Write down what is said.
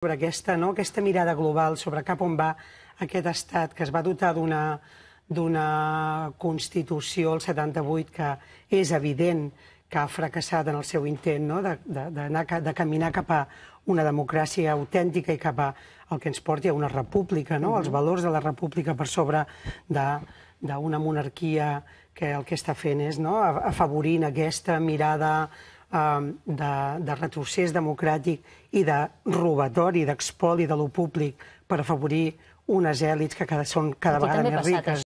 sobre aquesta, no? aquesta mirada global, sobre cap on va aquest estat, que es va dotar d'una d'una Constitució, el 78, que és evident que ha fracassat en el seu intent no? de, de, de, de caminar cap a una democràcia autèntica i cap a el que ens porti a una república, no? Mm -hmm. els valors de la república per sobre d'una monarquia que el que està fent és no? afavorint aquesta mirada Um, de, de retrocés democràtic i de robatori, d'expoli de lo públic per afavorir unes èlits que cada, són cada vegada més riques.